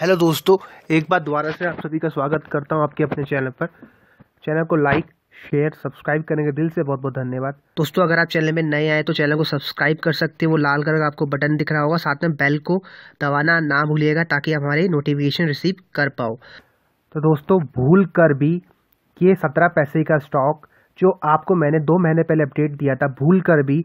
hello दोस्तों एक बार दोबारा से आप सभी का स्वागत करता हूँ आपके अपने चैनल पर चैनल को लाइक शेयर सब्सक्राइब करने के दिल से बहुत बहुत धन्यवाद दोस्तों अगर आप चैनल में नए आए तो चैनल को सब्सक्राइब कर सकते हैं वो लाल कलर का आपको बटन दिख रहा होगा साथ में बेल को दबाना ना भूलिएगा ताकि आप हमारे नोटिफिकेशन रिसीव कर पाओ तो दोस्तों भूल कर भी ये सत्रह पैसे का स्टॉक जो आपको मैंने दो महीने पहले अपडेट दिया था भूल कर भी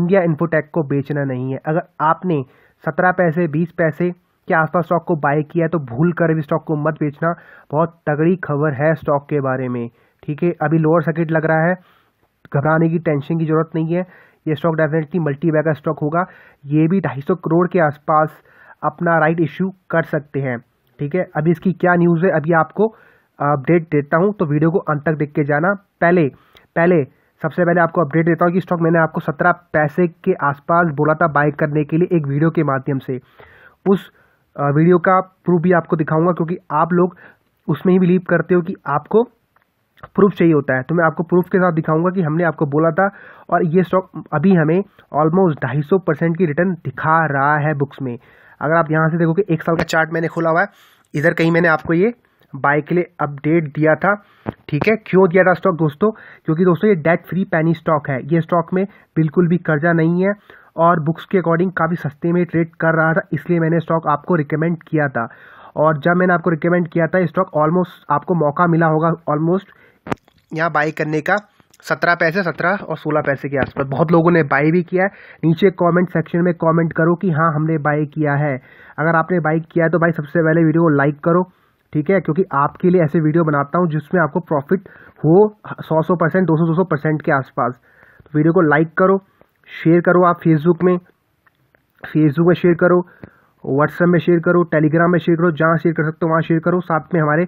इंडिया इन्फोटेक को बेचना नहीं है अगर आपने सत्रह पैसे बीस पैसे के आसपास स्टॉक को बाय किया है तो भूल कर भी स्टॉक को मत बेचना बहुत तगड़ी खबर है स्टॉक के बारे में ठीक है अभी लोअर सर्किट लग रहा है घबराने की टेंशन की जरूरत नहीं है ये stock definitely multi bagger stock होगा ये भी ढाई सौ करोड़ के आसपास अपना राइट इश्यू कर सकते हैं ठीक है अभी इसकी क्या न्यूज़ है अभी आपको अपडेट देता हूँ तो वीडियो को अंत तक देख के जाना पहले पहले सबसे पहले आपको अपडेट देता हूँ कि स्टॉक मैंने आपको सत्रह पैसे के आसपास बोला था बाइक करने के लिए एक वीडियो के माध्यम से उस वीडियो का प्रूफ भी आपको दिखाऊंगा क्योंकि आप लोग उसमें ही बिलीव करते हो कि आपको प्रूफ चाहिए होता है तो मैं आपको प्रूफ के साथ दिखाऊंगा कि हमने आपको बोला था और ये स्टॉक अभी हमें ऑलमोस्ट ढाई सौ परसेंट की रिटर्न दिखा रहा है बुक्स में अगर आप यहाँ से देखोगे एक साल का चार्ट मैंने खोला हुआ है इधर कहीं मैंने आपको ये बाय के लिए अपडेट दिया था ठीक है क्यों दिया था स्टॉक दोस्तों क्योंकि दोस्तों ये डेट फ्री पैनी स्टॉक है ये स्टॉक में बिल्कुल भी कर्जा नहीं है और बुक्स के अकॉर्डिंग काफ़ी सस्ते में ट्रेड कर रहा था इसलिए मैंने स्टॉक आपको रिकमेंड किया था और जब मैंने आपको रिकमेंड किया था स्टॉक ऑलमोस्ट आपको मौका मिला होगा ऑलमोस्ट यहाँ बाई करने का सत्रह पैसे सत्रह और सोलह पैसे के आसपास बहुत लोगों ने बाई भी किया है नीचे कमेंट सेक्शन में कमेंट करो कि हाँ हमने बाई किया है अगर आपने बाई किया है तो भाई सबसे पहले वीडियो को लाइक करो ठीक है क्योंकि आपके लिए ऐसे वीडियो बनाता हूँ जिसमें आपको प्रॉफिट हो सौ सौ परसेंट दो सौ दो सौ परसेंट के आसपास तो वीडियो को लाइक करो शेयर करो आप फेसबुक में फेसबुक में शेयर करो व्हाट्सएप में शेयर करो टेलीग्राम में शेयर करो जहाँ शेयर कर सकते हो वहाँ शेयर करो साथ में हमारे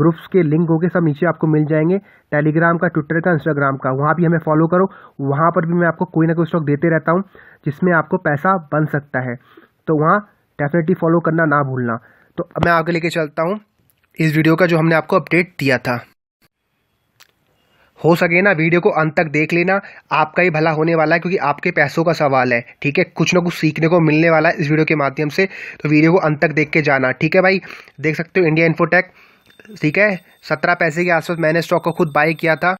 ग्रुप्स के लिंक होके सब नीचे आपको मिल जाएंगे टेलीग्राम का ट्विटर का इंस्टाग्राम का वहाँ भी हमें फॉलो करो वहाँ पर भी मैं आपको कोई ना कोई स्टॉक देते रहता हूँ जिसमें आपको पैसा बन सकता है तो वहाँ डेफिनेटली फॉलो करना ना भूलना तो मैं आगे लेके चलता हूँ इस वीडियो का जो हमने आपको अपडेट दिया था हो सके ना वीडियो को अंत तक देख लेना आपका ही भला होने वाला है क्योंकि आपके पैसों का सवाल है ठीक है कुछ ना कुछ सीखने को मिलने वाला है इस वीडियो के माध्यम से तो वीडियो को अंत तक देख के जाना ठीक है भाई देख सकते हो इंडिया इन्फोटेक ठीक है सत्रह पैसे के आसपास मैंने स्टॉक को खुद बाई किया था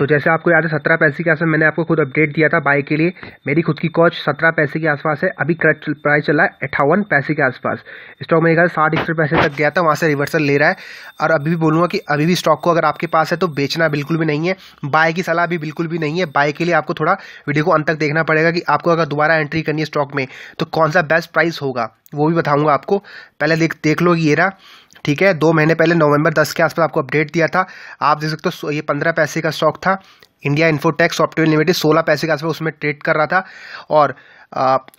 सो तो जैसे आपको याद है सत्रह पैसे के आसपास मैंने आपको खुद अपडेट दिया था बाय के लिए मेरी खुद की कॉच सत्रह पैसे के आसपास है अभी क्रच प्राइस चला है अट्ठावन पैसे के आसपास स्टॉक मेरे ख्याल साठ इकसठ पैसे तक गया था वहाँ से रिवर्सल ले रहा है और अभी भी बोलूँगा कि अभी भी स्टॉक को अगर आपके पास है तो बेचना बिल्कुल भी नहीं है बाय की सलाह भी बिल्कुल भी नहीं है बाय के लिए आपको थोड़ा वीडियो को अंत तक देखना पड़ेगा कि आपको अगर दोबारा एंट्री करनी है स्टॉक में तो कौन सा बेस्ट प्राइस होगा वो भी बताऊँगा आपको पहले देख देख लो ये रहा ठीक है दो महीने पहले नवंबर 10 के आसपास आपको अपडेट दिया था आप देख सकते हो ये पंद्रह पैसे का स्टॉक था इंडिया इन्फोटेक्स सॉफ्टवेयर लिमिटेड सोलह पैसे के आसपास उसमें ट्रेड कर रहा था और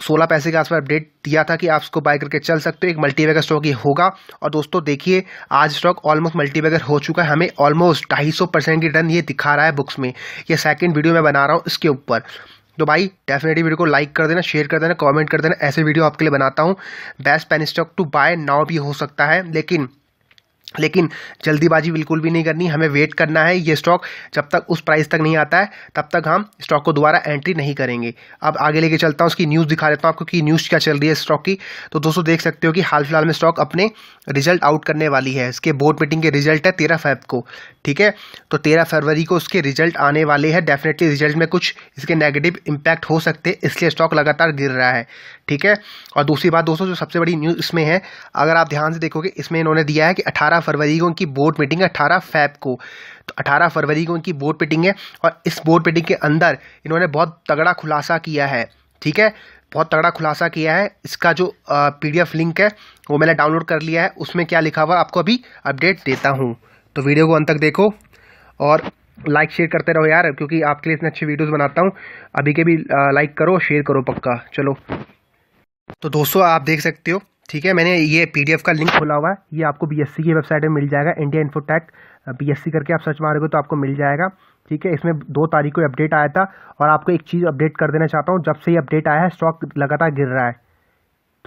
सोलह पैसे के आसपास अपडेट दिया था कि आप उसको बाय करके चल सकते हो एक मल्टीवेगर स्टॉक ये होगा और दोस्तों देखिए आज स्टॉक ऑलमोस्ट मल्टीवेगर हो चुका है हमें ऑलमोस्ट ढाई सौ परसेंट की रन ये दिखा रहा है बुक्स में यह सेकंड वीडियो मैं बना रहा हूँ इसके ऊपर तो भाई डेफिनेटली वीडियो को लाइक कर देना शेयर कर देना कमेंट कर देना ऐसे वीडियो आपके लिए बनाता हूँ best penny stock to buy now भी हो सकता है लेकिन लेकिन जल्दीबाजी बिल्कुल भी नहीं करनी हमें वेट करना है ये स्टॉक जब तक उस प्राइस तक नहीं आता है तब तक हम स्टॉक को दोबारा एंट्री नहीं करेंगे अब आगे लेके चलता हूँ उसकी न्यूज़ दिखा देता हूँ आपको कि न्यूज़ क्या चल रही है स्टॉक की तो दोस्तों देख सकते हो कि हाल फिलहाल में स्टॉक अपने रिजल्ट आउट करने वाली है इसके बोर्ड मीटिंग के रिजल्ट है तेरह फैब को ठीक है तो तेरह फरवरी को उसके रिजल्ट आने वाले हैं डेफिनेटली रिजल्ट में कुछ इसके नेगेटिव इम्पैक्ट हो सकते हैं इसलिए स्टॉक लगातार गिर रहा है ठीक है और दूसरी बात दोस्तों जो सबसे बड़ी न्यूज़ इसमें है अगर आप ध्यान से देखोगे इसमें इन्होंने दिया है कि अठारह फरवरी को उनकी बोर्ड मीटिंग है अठारह फैब को तो अठारह फरवरी को उनकी बोर्ड मीटिंग है और इस बोर्ड मीटिंग के अंदर इन्होंने बहुत तगड़ा खुलासा किया है ठीक है बहुत तगड़ा खुलासा किया है इसका जो पीडीएफ लिंक है वो मैंने डाउनलोड कर लिया है उसमें क्या लिखा हुआ आपको अभी अपडेट देता हूँ तो वीडियो को अंत तक देखो और लाइक शेयर करते रहो यार क्योंकि आपके लिए इतने अच्छे वीडियोस बनाता हूँ अभी के भी लाइक करो शेयर करो पक्का चलो तो दोस्तों आप देख सकते हो ठीक है मैंने ये पीडीएफ का लिंक खोला हुआ है ये आपको बीएससी की वेबसाइट में मिल जाएगा इंडिया इन्फोटेक बीएससी करके आप सर्च मारोगे तो आपको मिल जाएगा ठीक है इसमें दो तारीख को अपडेट आया था और आपको एक चीज़ अपडेट कर देना चाहता हूँ जब से ये अपडेट आया है स्टॉक लगातार गिर रहा है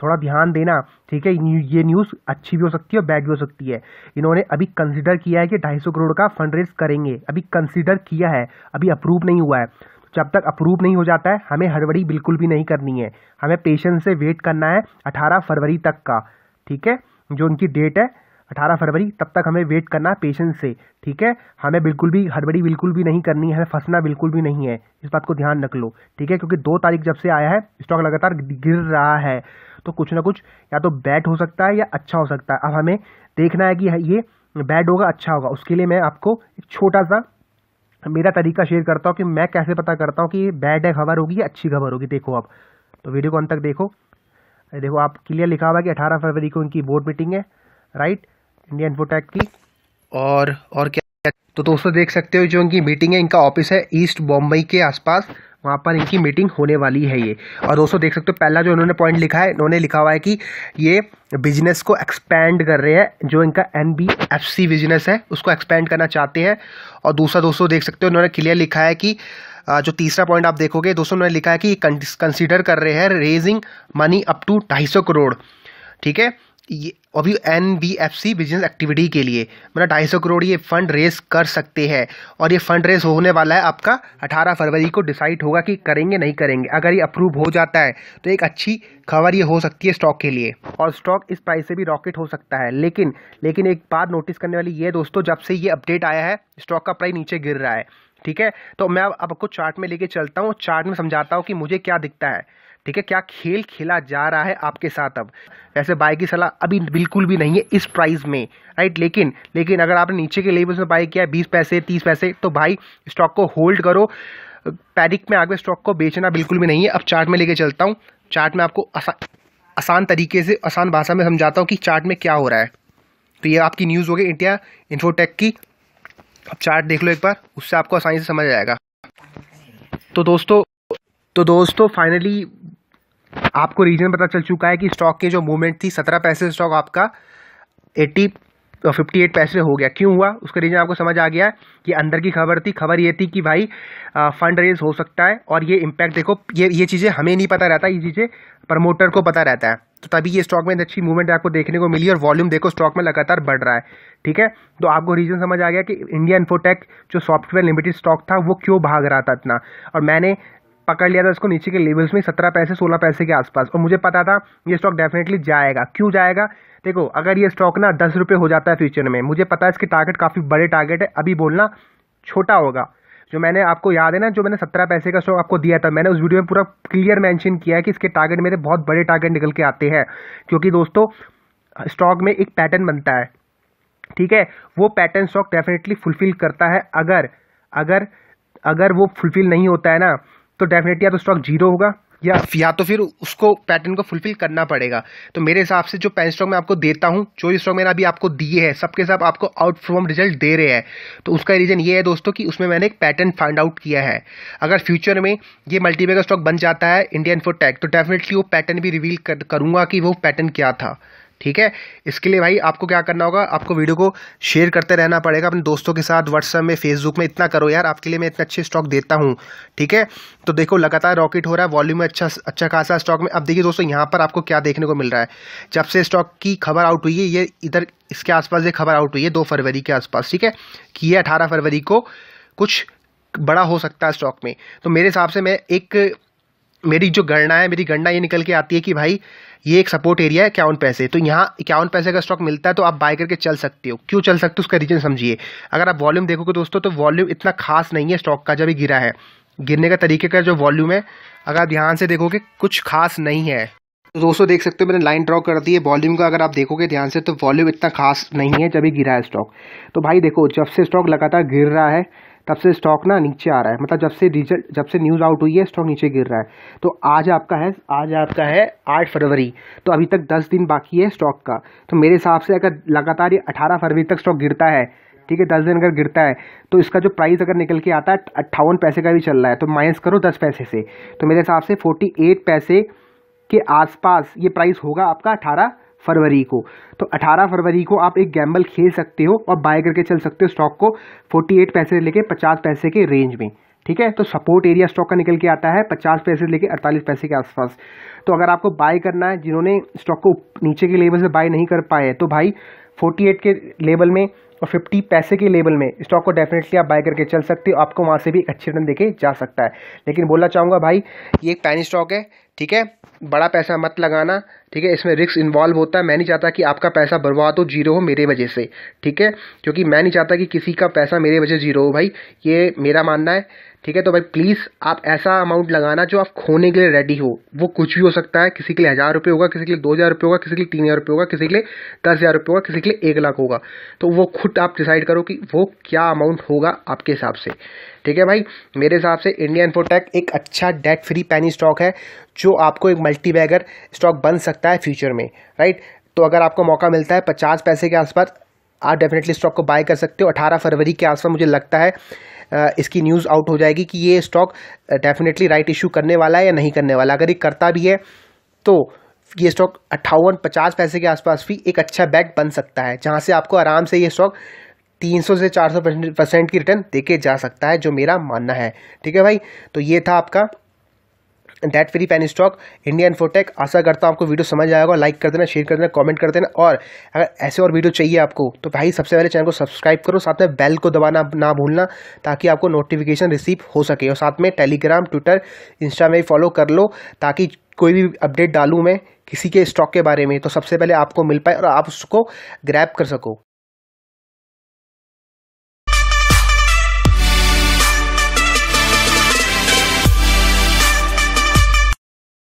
थोड़ा ध्यान देना ठीक है ये न्यूज़ अच्छी भी हो सकती है और बैड भी हो सकती है इन्होंने अभी कंसिडर किया है कि ढाई करोड़ का फंड रेज करेंगे अभी कंसिडर किया है अभी अप्रूव नहीं हुआ है जब तक अप्रूव नहीं हो जाता है हमें हड़बड़ी बिल्कुल भी नहीं करनी है हमें पेशेंस से वेट करना है अठारह फरवरी तक का ठीक है जो उनकी डेट है अठारह फरवरी तब तक हमें वेट करना है पेशेंस से ठीक है हमें बिल्कुल भी हड़बड़ी बिल्कुल भी नहीं करनी है हमें फंसना बिल्कुल भी नहीं है इस बात को ध्यान रख लो ठीक है क्योंकि दो तारीख जब से आया है स्टॉक लगातार गिर रहा है तो कुछ ना कुछ या तो बैड हो सकता है या अच्छा हो सकता है अब हमें देखना है कि ये बैड होगा अच्छा होगा उसके लिए मैं आपको एक छोटा सा मेरा तरीका शेयर करता हूँ कि मैं कैसे पता करता हूँ कि ये बैड खबर होगी या अच्छी खबर होगी देखो आप तो वीडियो को अंत तक देखो देखो आप क्लियर लिखा हुआ है कि अठारह फरवरी को इनकी बोर्ड मीटिंग है राइट इंडियन इन्फोटेक की और और क्या तो दोस्तों देख सकते हो जो इनकी मीटिंग है इनका ऑफिस है ईस्ट बॉम्बई के आसपास वहाँ पर इनकी मीटिंग होने वाली है ये और दोस्तों देख सकते हो पहला जो इन्होंने पॉइंट लिखा है इन्होंने लिखा हुआ है कि ये बिजनेस को एक्सपैंड कर रहे हैं जो इनका एन बिजनेस है उसको एक्सपेंड करना चाहते हैं और दूसरा दोस्तों देख सकते हो इन्होंने क्लियर लिखा है कि जो तीसरा पॉइंट आप देखोगे दोस्तों उन्होंने लिखा है कि कंसिडर कर रहे हैं रेजिंग मनी अप टू ढाई करोड़ ठीक है ये अभी N B F C business activity के लिए मतलब ढाई सौ करोड़ ये फंड रेस कर सकते हैं और ये फंड रेस होने वाला है आपका अठारह फरवरी को डिसाइड होगा कि करेंगे नहीं करेंगे अगर ये अप्रूव हो जाता है तो एक अच्छी खबर ये हो सकती है स्टॉक के लिए और स्टॉक इस प्राइस से भी रॉकेट हो सकता है लेकिन लेकिन एक बात नोटिस करने वाली ये दोस्तों जब से ये अपडेट आया है स्टॉक का प्राइस नीचे गिर रहा है ठीक है तो मैं अब आपको चार्ट में लेके चलता हूँ चार्ट में समझाता हूँ कि मुझे क्या दिखता है ठीक है क्या खेल खेला जा रहा है आपके साथ अब वैसे बाय की सलाह अभी बिल्कुल भी नहीं है इस प्राइस में राइट लेकिन लेकिन अगर आपने नीचे के लेवल्स में बाय किया है बीस पैसे तीस पैसे तो भाई स्टॉक को होल्ड करो पैरिक में आगे स्टॉक को बेचना बिल्कुल भी नहीं है अब चार्ट में लेके चलता हूँ चार्ट में आपको आसा, आसान तरीके से आसान भाषा में समझाता हूँ कि चार्ट में क्या हो रहा है तो ये आपकी न्यूज़ हो गई इंडिया इन्फोटेक की अब चार्ट देख लो एक बार उससे आपको आसानी से समझ आएगा तो दोस्तों तो दोस्तों फाइनली आपको रीजन पता चल चुका है कि स्टॉक के जो मूवमेंट थी सत्रह पैसे स्टॉक आपका एट्टी फिफ्टी एट पैसे हो गया क्यों हुआ उसका रीज़न आपको समझ आ गया कि अंदर की खबर थी खबर ये थी कि भाई आ, फंड रेज हो सकता है और ये इम्पैक्ट देखो ये ये चीज़ें हमें नहीं पता रहता ये चीज़ें प्रमोटर को पता रहता है तो तभी ये स्टॉक में अच्छी मूवमेंट आपको देखने को मिली और वॉल्यूम देखो स्टॉक में लगातार बढ़ रहा है ठीक है तो आपको रीज़न समझ आ गया कि इंडिया इन्फोटेक जो सॉफ्टवेयर लिमिटेड स्टॉक था वो क्यों भाग रहा था इतना और मैंने पकड़ लिया था इसको नीचे के लेवल्स में सत्रह पैसे सोलह पैसे के आसपास और मुझे पता था ये स्टॉक डेफिनेटली जाएगा क्यों जाएगा देखो अगर ये स्टॉक ना दस रुपये हो जाता है फ्यूचर में मुझे पता है इसके टारगेट काफ़ी बड़े टारगेट है अभी बोलना छोटा होगा जो मैंने आपको याद है ना जो मैंने सत्रह पैसे का स्टॉक आपको दिया था मैंने उस वीडियो में पूरा क्लियर मैंशन किया है कि इसके टारगेट मेरे बहुत बड़े टारगेट निकल के आते हैं क्योंकि दोस्तों स्टॉक में एक पैटर्न बनता है ठीक है वो पैटर्न स्टॉक डेफिनेटली फुलफिल करता है अगर अगर अगर वो फुलफिल नहीं होता है ना तो डेफिनेटली या तो स्टॉक जीरो होगा या या तो फिर उसको पैटर्न को फुलफिल करना पड़ेगा तो मेरे हिसाब से जो पेन स्टॉक मैं आपको देता हूँ जो स्टॉक मैंने अभी आपको दिए हैं सबके सब आपको आउट फ्रॉम रिजल्ट दे रहे हैं तो उसका रीज़न ये है दोस्तों कि उसमें मैंने एक पैटर्न फाइंड आउट किया है अगर फ्यूचर में ये मल्टीबेगर स्टॉक बन जाता है इंडियन फूड तो डेफिनेटली वो पैटर्न भी रिवील कर, करूँगा कि वो पैटर्न क्या था ठीक है इसके लिए भाई आपको क्या करना होगा आपको वीडियो को शेयर करते रहना पड़ेगा अपने दोस्तों के साथ व्हाट्सअप में फेसबुक में इतना करो यार आपके लिए मैं इतने अच्छे स्टॉक देता हूँ ठीक है तो देखो लगातार रॉकेट हो रहा है वॉल्यूम में अच्छा अच्छा खासा स्टॉक में अब देखिए दोस्तों यहाँ पर आपको क्या देखने को मिल रहा है जब से स्टॉक की खबर आउट हुई है ये इधर इसके आसपास ये खबर आउट हुई है दो फरवरी के आसपास ठीक है कि ये अठारह फरवरी को कुछ बड़ा हो सकता है स्टॉक में तो मेरे हिसाब से मैं एक मेरी जो गणना है मेरी गणना ये निकल के आती है कि भाई ये एक सपोर्ट एरिया है इक्यावन पैसे तो यहाँ इक्यावन पैसे का स्टॉक मिलता है तो आप बाय करके चल सकते हो क्यों चल सकते हो उसका रीजन समझिए अगर आप वॉल्यूम देखोगे दोस्तों तो वॉल्यूम इतना खास नहीं है स्टॉक का जब ही गिरा है गिरने का तरीके का जो वॉल्यूम है अगर आप ध्यान से देखोगे कुछ खास नहीं है तो दोस्तों देख सकते हो मैंने लाइन ड्रॉ कर दी है वॉल्यूम का अगर आप देखोगे ध्यान से तो वॉल्यूम इतना खास नहीं है जब ही गिरा है स्टॉक तो भाई देखो जब से स्टॉक लगातार गिर रहा है तब से स्टॉक ना नीचे आ रहा है मतलब जब से रिजल्ट जब से न्यूज़ आउट हुई है स्टॉक नीचे गिर रहा है तो आज आपका है आज आपका है आठ फरवरी तो अभी तक दस दिन बाकी है स्टॉक का तो मेरे हिसाब से अगर लगातार ये अठारह फरवरी तक स्टॉक गिरता है ठीक है दस दिन अगर गिरता है तो इसका जो प्राइस अगर निकल के आता है अट्ठावन पैसे का भी चल रहा है तो माइनस करो दस पैसे से तो मेरे हिसाब से फोर्टी एट पैसे के आसपास ये प्राइस होगा आपका अठारह फरवरी को तो 18 फरवरी को आप एक गैम्बल खेल सकते हो और बाय करके चल सकते हो स्टॉक को 48 पैसे लेके 50 पैसे के रेंज में ठीक है तो सपोर्ट एरिया स्टॉक का निकल के आता है 50 पैसे लेके 48 पैसे के आसपास तो अगर आपको बाय करना है जिन्होंने स्टॉक को नीचे के लेवल से बाय नहीं कर पाए तो भाई 48 के लेवल में और 50 पैसे के लेवल में स्टॉक को डेफिनेटली आप बाय करके चल सकते हो आपको वहाँ से भी अच्छे रन देके जा सकता है लेकिन बोलना चाहूँगा भाई ये एक पैनी स्टॉक है ठीक है बड़ा पैसा मत लगाना ठीक है इसमें रिस्क इन्वॉल्व होता है मैं नहीं चाहता कि आपका पैसा बर्बाद हो जीरो हो मेरे वजह से ठीक है क्योंकि मैं नहीं चाहता कि किसी का पैसा मेरे वजह जीरो हो भाई ये मेरा मानना है ठीक है तो भाई प्लीज़ आप ऐसा अमाउंट लगाना जो आप खोने के लिए रेडी हो वो कुछ भी हो सकता है किसी के लिए हज़ार रुपये होगा किसी के लिए दो हज़ार रुपये होगा किसी के लिए तीन हज़ार रुपये होगा किसी के लिए दस हज़ार रुपये होगा किसी के लिए एक लाख होगा तो वो खुद आप डिसाइड करो कि वो क्या अमाउंट होगा आपके हिसाब से ठीक है भाई मेरे हिसाब से इंडियन इन्फोटेक एक अच्छा डेट फ्री पैनी स्टॉक है जो आपको एक मल्टी बैगर स्टॉक बन सकता है फ्यूचर में राइट तो अगर आपको मौका मिलता है पचास पैसे के आसपास आप डेफिनेटली स्टॉक को बाय कर सकते हो अठारह फरवरी के आसपास मुझे लगता है इसकी न्यूज़ आउट हो जाएगी कि ये स्टॉक डेफिनेटली राइट इशू करने वाला है या नहीं करने वाला अगर ये करता भी है तो ये स्टॉक अट्ठावन पचास पैसे के आसपास भी एक अच्छा बैग बन सकता है जहाँ से आपको आराम से ये स्टॉक 300 से 400 परसेंट की रिटर्न देके जा सकता है जो मेरा मानना है ठीक है भाई तो ये था आपका debt free penny stock India Infotech आशा करता हूँ आपको वीडियो समझ आएगा लाइक कर देना शेयर कर देना कमेंट कर देना और अगर ऐसे और वीडियो चाहिए आपको तो भाई सबसे पहले चैनल को सब्सक्राइब करो साथ में बेल को दबाना ना भूलना ताकि आपको नोटिफिकेशन रिसीव हो सके और साथ में टेलीग्राम ट्विटर इंस्टा में फॉलो कर लो ताकि कोई भी अपडेट डालूँ मैं किसी के स्टॉक के बारे में तो सबसे पहले आपको मिल पाए और आप उसको ग्रैप कर सको